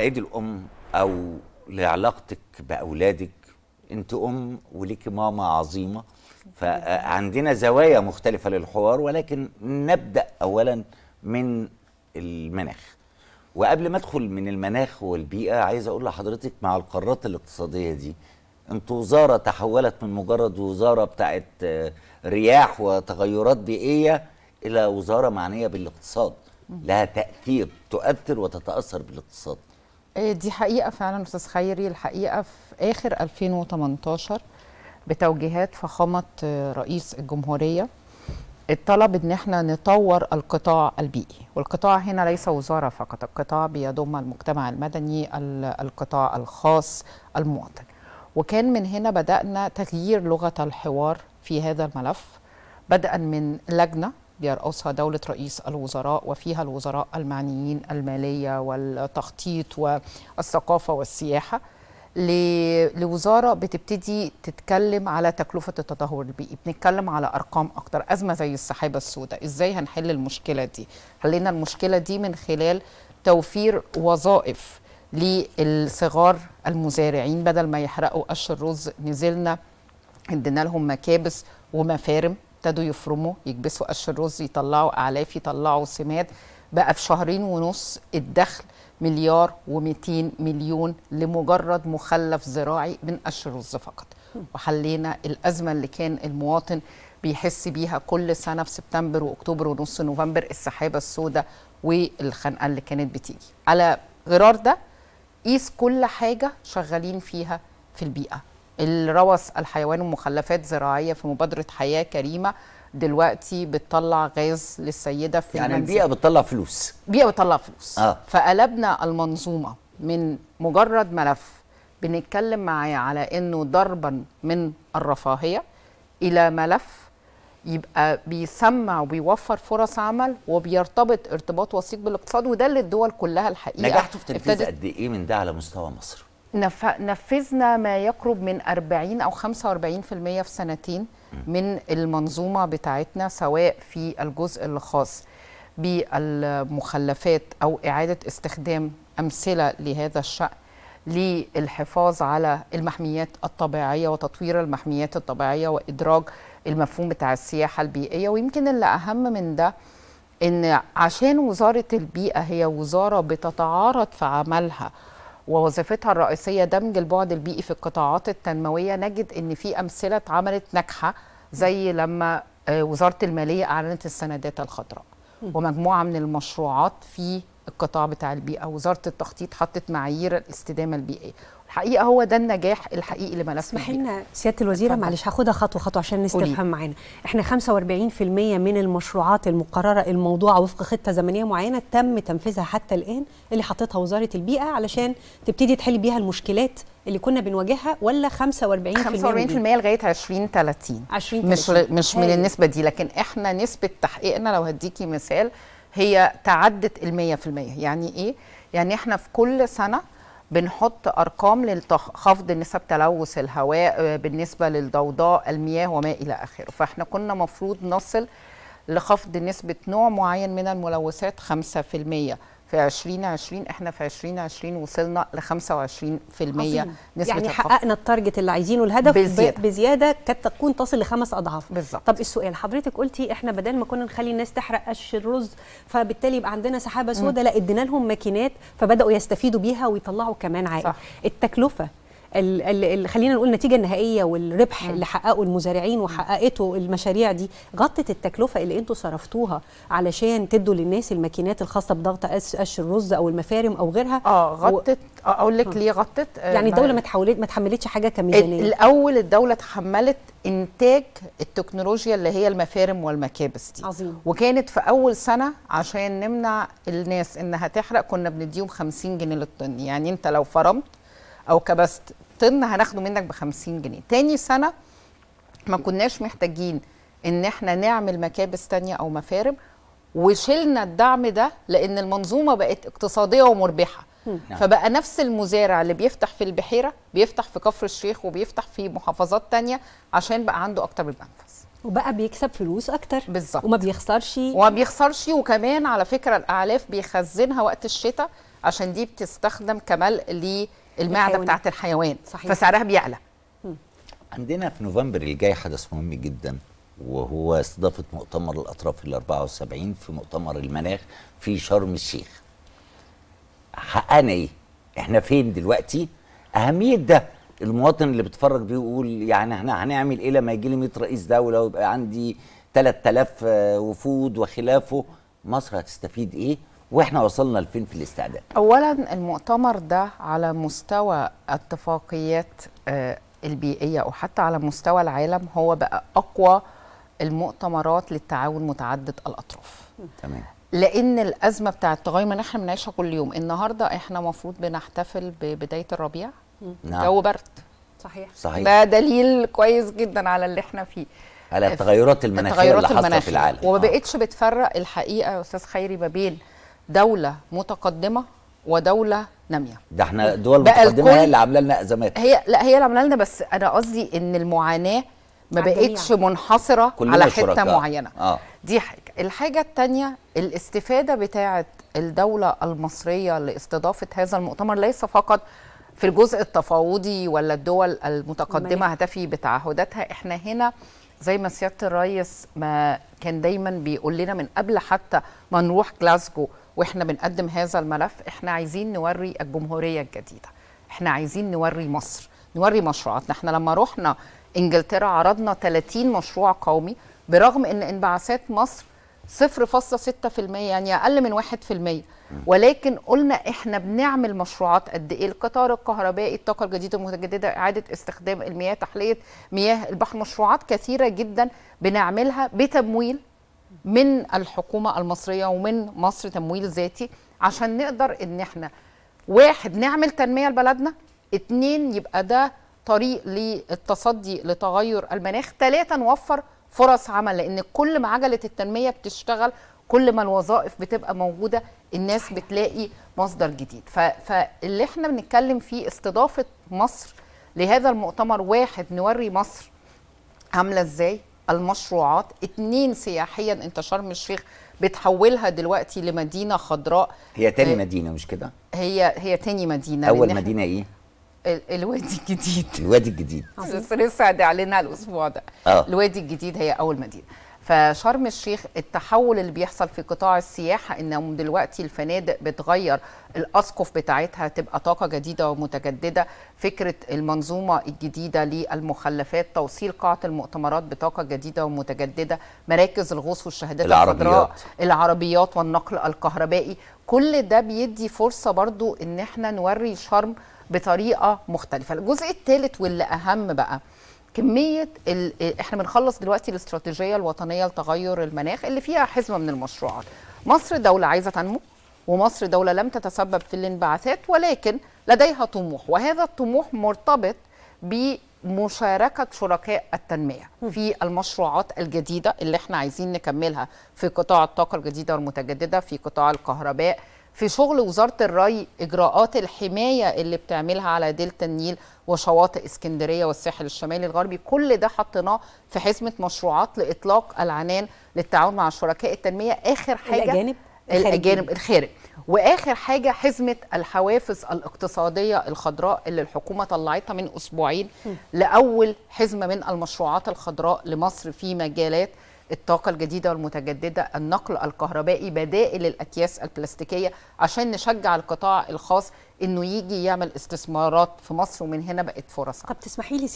لعيد الام او لعلاقتك باولادك انت ام وليك ماما عظيمه فعندنا زوايا مختلفه للحوار ولكن نبدا اولا من المناخ وقبل ما ادخل من المناخ والبيئه عايز اقول لحضرتك مع القارات الاقتصاديه دي انتوا وزاره تحولت من مجرد وزاره بتاعت آه، رياح وتغيرات بيئيه الى وزاره معنيه بالاقتصاد لها تاثير تؤثر وتتاثر بالاقتصاد آه، دي حقيقة فعلا أستاذ خيري الحقيقة في آخر 2018 بتوجيهات فخامة آه، رئيس الجمهورية الطلب ان احنا نطور القطاع البيئي والقطاع هنا ليس وزاره فقط القطاع بيضم المجتمع المدني القطاع الخاص المواطن وكان من هنا بدانا تغيير لغه الحوار في هذا الملف بدءا من لجنه بيرأسها دولة رئيس الوزراء وفيها الوزراء المعنيين المالية والتخطيط والثقافة والسياحة لوزارة بتبتدي تتكلم على تكلفة التدهور البيئي بنتكلم على أرقام أكتر أزمة زي السحابة السوداء إزاي هنحل المشكلة دي حلينا المشكلة دي من خلال توفير وظائف للصغار المزارعين بدل ما يحرقوا قش الرز نزلنا ادينا لهم مكابس ومفارم ابتدوا يفرموا يكبسوا قش الرز يطلعوا اعلاف يطلعوا سماد بقى في شهرين ونص الدخل مليار و200 مليون لمجرد مخلف زراعي من قش الرز فقط وحلينا الازمه اللي كان المواطن بيحس بيها كل سنه في سبتمبر واكتوبر ونص نوفمبر السحابه السوداء والخنقه اللي كانت بتيجي على غرار ده قيس كل حاجه شغالين فيها في البيئه الروث الحيواني ومخلفات زراعيه في مبادره حياه كريمه دلوقتي بتطلع غاز للسيده في يعني البيئه بتطلع فلوس بيئه بتطلع فلوس آه. فقلبنا المنظومه من مجرد ملف بنتكلم معاه على انه ضربا من الرفاهيه الى ملف يبقى بيسمع وبيوفر فرص عمل وبيرتبط ارتباط وثيق بالاقتصاد وده اللي الدول كلها الحقيقه نجحتوا في تنفيذ قد ايه من ده على مستوى مصر؟ نفذنا ما يقرب من 40 أو 45% في سنتين من المنظومة بتاعتنا سواء في الجزء الخاص بالمخلفات أو إعادة استخدام أمثلة لهذا الشأن للحفاظ على المحميات الطبيعية وتطوير المحميات الطبيعية وإدراج المفهوم بتاع السياحة البيئية ويمكن اللي أهم من ده إن عشان وزارة البيئة هي وزارة بتتعارض في عملها ووظيفتها الرئيسيه دمج البعد البيئي في القطاعات التنمويه نجد ان في امثله اتعملت ناجحه زي لما آه، وزاره الماليه اعلنت السندات الخضراء ومجموعه من المشروعات في القطاع بتاع البيئه وزاره التخطيط حطت معايير الاستدامه البيئيه الحقيقه هو ده النجاح الحقيقي لملف اسمح اسمحي لنا سياده الوزيره معلش هاخدها خطوه خطوه عشان نستفهم معانا احنا 45% من المشروعات المقرره الموضوعه وفق خطه زمنيه معينه تم تنفيذها حتى الان اللي حطتها وزاره البيئه علشان تبتدي تحل بيها المشكلات اللي كنا بنواجهها ولا 45% 45% لغايه 2030 20 مش مش من النسبه دي لكن احنا نسبه تحقيقنا لو هديكي مثال هي تعدت ال 100% يعني ايه يعني احنا في كل سنه بنحط ارقام لخفض نسب تلوث الهواء آه، بالنسبه للضوضاء المياه وما الى اخره فاحنا كنا مفروض نصل لخفض نسبه نوع معين من الملوثات 5% في 2020 احنا في 2020 وصلنا ل 25% عظيم. نسبه يعني الحفظ. حققنا التارجت اللي عايزينه الهدف بزياده, بزيادة قد تكون تصل لخمس اضعاف بالظبط طب السؤال حضرتك قلتي احنا بدل ما كنا نخلي الناس تحرق قش الرز فبالتالي يبقى عندنا سحابه سوداء لا ادينا لهم ماكينات فبداوا يستفيدوا بيها ويطلعوا كمان عائد صح. التكلفه ال ال خلينا نقول النتيجه النهائيه والربح اللي حققه المزارعين وحققته المشاريع دي غطت التكلفه اللي انتوا صرفتوها علشان تدوا للناس الماكينات الخاصه بضغط قش الرز او المفارم او غيرها اه غطت و... آه، اقول لك ليه غطت آه، يعني الدوله ما تحولت ما تحملتش حاجه كميزانيه الاول الدوله تحملت انتاج التكنولوجيا اللي هي المفارم والمكابس دي عظيم. وكانت في اول سنه عشان نمنع الناس انها تحرق كنا بنديهم 50 جنيه للطن يعني انت لو فرمت او كبست طن هناخده منك ب 50 جنيه تاني سنه ما كناش محتاجين ان احنا نعمل مكابس تانية او مفارم وشلنا الدعم ده لان المنظومه بقت اقتصاديه ومربحه نعم. فبقى نفس المزارع اللي بيفتح في البحيره بيفتح في كفر الشيخ وبيفتح في محافظات تانية عشان بقى عنده اكتر من منفذ وبقى بيكسب فلوس اكتر بالظبط وما بيخسرش وما بيخسرش وكمان على فكره الاعلاف بيخزنها وقت الشتاء عشان دي بتستخدم كملء المعده بتاعه الحيوان صحيح. فسعرها بيعلى م. عندنا في نوفمبر الجاي حدث مهم جدا وهو استضافه مؤتمر الاطراف ال 74 في مؤتمر المناخ في شرم الشيخ حققنا ايه؟ احنا فين دلوقتي؟ اهميه ده المواطن اللي بيتفرج بيقول يعني احنا هنعمل ايه لما يجي لي 100 رئيس دوله ويبقى عندي 3000 آه، وفود وخلافه مصر هتستفيد ايه؟ واحنا وصلنا لفين في الاستعداد اولا المؤتمر ده على مستوى اتفاقيات آه، البيئيه او حتى على مستوى العالم هو بقى اقوى المؤتمرات للتعاون متعدد الاطراف تمام لان الازمه بتاعه التغير احنا بنعيشها كل يوم النهارده احنا المفروض بنحتفل ببدايه الربيع نعم. جو برد صحيح صحيح ده دليل كويس جدا على اللي احنا فيه على التغيرات المناخيه التغيرات اللي حصلت في العالم وما آه. بقتش بتفرق الحقيقه يا استاذ خيري ما بين دوله متقدمه ودوله ناميه ده احنا دول متقدمه هي اللي عامله لنا ازمات هي لا هي اللي عامله لنا بس انا قصدي ان المعاناه ما بقتش منحصره على حته شركة. معينه آه. دي حاجه الحاجه الثانيه الاستفاده بتاعه الدوله المصريه لاستضافه هذا المؤتمر ليس فقط في الجزء التفاوضي ولا الدول المتقدمه إيه؟ هتفي بتعهداتها احنا هنا زي ما سياده الرئيس ما كان دايما بيقول لنا من قبل حتى ما نروح جلاسكو واحنا بنقدم هذا الملف احنا عايزين نوري الجمهوريه الجديده احنا عايزين نوري مصر نوري مشروعاتنا احنا لما رحنا انجلترا عرضنا 30 مشروع قومي برغم ان انبعاثات مصر 0.6% يعني اقل من 1% ولكن قلنا احنا بنعمل مشروعات قد ايه القطار الكهربائي الطاقه الجديده المتجدده اعاده استخدام المياه تحليه مياه البحر مشروعات كثيره جدا بنعملها بتمويل من الحكومه المصريه ومن مصر تمويل ذاتي عشان نقدر ان احنا واحد نعمل تنميه لبلدنا اتنين يبقى ده طريق للتصدي لتغير المناخ ثلاثة نوفر فرص عمل لأن كل ما عجلة التنمية بتشتغل كل ما الوظائف بتبقى موجودة الناس بتلاقي مصدر جديد فاللي احنا بنتكلم فيه استضافة مصر لهذا المؤتمر واحد نوري مصر عاملة ازاي المشروعات اتنين سياحيا انت شرم الشيخ بتحولها دلوقتي لمدينه خضراء هي تاني آه، مدينه مش كده هي هي تاني مدينه اول مدينه ايه الوادي الجديد الوادي الجديد لسه هدعلنها الاسبوع ده آه. الوادي الجديد هي اول مدينه فشرم الشيخ التحول اللي بيحصل في قطاع السياحه انهم دلوقتي الفنادق بتغير الاسقف بتاعتها تبقى طاقه جديده ومتجدده فكره المنظومه الجديده للمخلفات توصيل قاعه المؤتمرات بطاقه جديده ومتجدده مراكز الغوص والشهادات العربيات. الخضراء العربيات والنقل الكهربائي كل ده بيدي فرصه برضو ان احنا نوري شرم بطريقه مختلفه الجزء الثالث واللي اهم بقى كميه ال... إيه، احنا بنخلص دلوقتي الاستراتيجيه الوطنيه لتغير المناخ اللي فيها حزمه من المشروعات مصر دوله عايزه تنمو ومصر دوله لم تتسبب في الانبعاثات ولكن لديها طموح وهذا الطموح مرتبط بمشاركه شركاء التنميه في المشروعات الجديده اللي احنا عايزين نكملها في قطاع الطاقه الجديده والمتجدده في قطاع الكهرباء في شغل وزاره الري اجراءات الحمايه اللي بتعملها على دلتا النيل وشواطئ اسكندريه والساحل الشمالي الغربي كل ده حطيناه في حزمه مشروعات لاطلاق العنان للتعاون مع شركاء التنميه اخر حاجه الاجانب الاجانب الخارج واخر حاجه حزمه الحوافز الاقتصاديه الخضراء اللي الحكومه طلعتها من اسبوعين لاول حزمه من المشروعات الخضراء لمصر في مجالات الطاقه الجديده والمتجدده النقل الكهربائي بدائل الاكياس البلاستيكيه عشان نشجع القطاع الخاص انه يجي يعمل استثمارات في مصر ومن هنا بقت فرص طب تسمحي لي